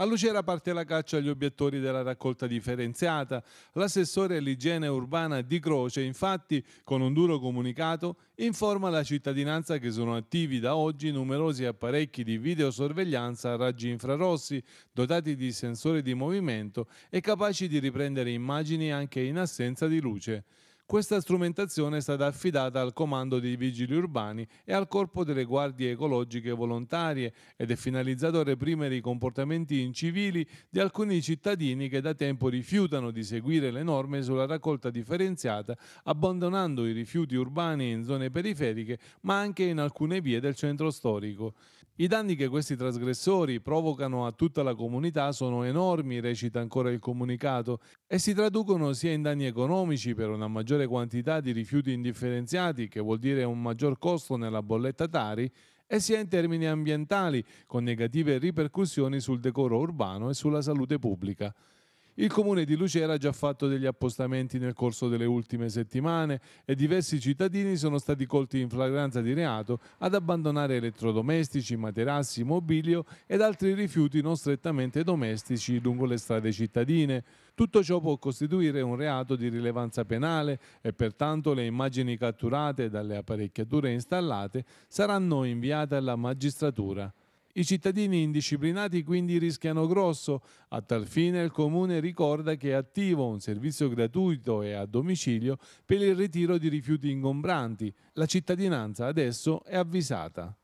A Lucera parte la caccia agli obiettori della raccolta differenziata. L'assessore all'igiene urbana Di Croce, infatti, con un duro comunicato, informa la cittadinanza che sono attivi da oggi numerosi apparecchi di videosorveglianza a raggi infrarossi, dotati di sensori di movimento e capaci di riprendere immagini anche in assenza di luce. Questa strumentazione è stata affidata al comando dei vigili urbani e al corpo delle guardie ecologiche volontarie ed è finalizzato a reprimere i comportamenti incivili di alcuni cittadini che da tempo rifiutano di seguire le norme sulla raccolta differenziata, abbandonando i rifiuti urbani in zone periferiche ma anche in alcune vie del centro storico. I danni che questi trasgressori provocano a tutta la comunità sono enormi, recita ancora il comunicato, e si traducono sia in danni economici per una maggiore quantità di rifiuti indifferenziati, che vuol dire un maggior costo nella bolletta Tari, e sia in termini ambientali, con negative ripercussioni sul decoro urbano e sulla salute pubblica. Il comune di Lucera ha già fatto degli appostamenti nel corso delle ultime settimane e diversi cittadini sono stati colti in flagranza di reato ad abbandonare elettrodomestici, materassi, mobilio ed altri rifiuti non strettamente domestici lungo le strade cittadine. Tutto ciò può costituire un reato di rilevanza penale e pertanto le immagini catturate dalle apparecchiature installate saranno inviate alla magistratura. I cittadini indisciplinati quindi rischiano grosso. A tal fine il Comune ricorda che è attivo un servizio gratuito e a domicilio per il ritiro di rifiuti ingombranti. La cittadinanza adesso è avvisata.